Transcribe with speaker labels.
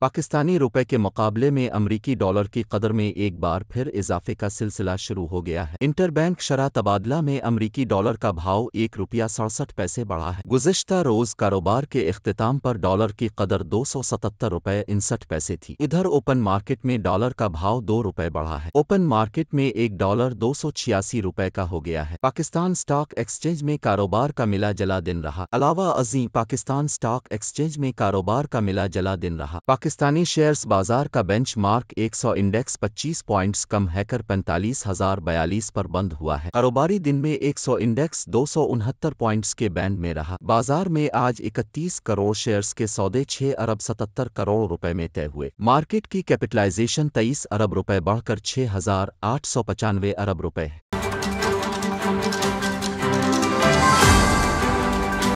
Speaker 1: पाकिस्तानी रुपए के मुकाबले में अमरीकी डॉलर की कदर में एक बार फिर इजाफे का सिलसिला शुरू हो गया है इंटरबैंक शराह तबादला में अमरीकी डॉलर का भाव एक रुपया सड़सठ पैसे बढ़ा है गुजशत रोज कारोबार के अख्ताम पर डॉलर की कदर दो सौ सतहत्तर रुपये इनसठ पैसे थी इधर ओपन मार्केट में डॉलर का भाव दो रुपये बढ़ा है ओपन मार्केट में एक डॉलर दो सौ छियासी रुपये का हो गया है पाकिस्तान स्टॉक एक्सचेंज में कारोबार का मिला जला दिन रहा अलावा अजीम पाकिस्तान स्टॉक एक्सचेंज में कारोबार का मिला जला दिन रहा पाकिस्तानी शेयर्स बाजार का बेंचमार्क 100 इंडेक्स 25 पॉइंट्स कम हैकर पैंतालीस हजार बयालीस पर बंद हुआ है कारोबारी दिन में 100 इंडेक्स दो पॉइंट्स के बैंड में रहा बाजार में आज 31 करोड़ शेयर्स के सौदे 6 अरब 77 करोड़ रुपए में तय हुए मार्केट की कैपिटलाइजेशन 23 अरब रुपए बढ़कर छह अरब रुपए है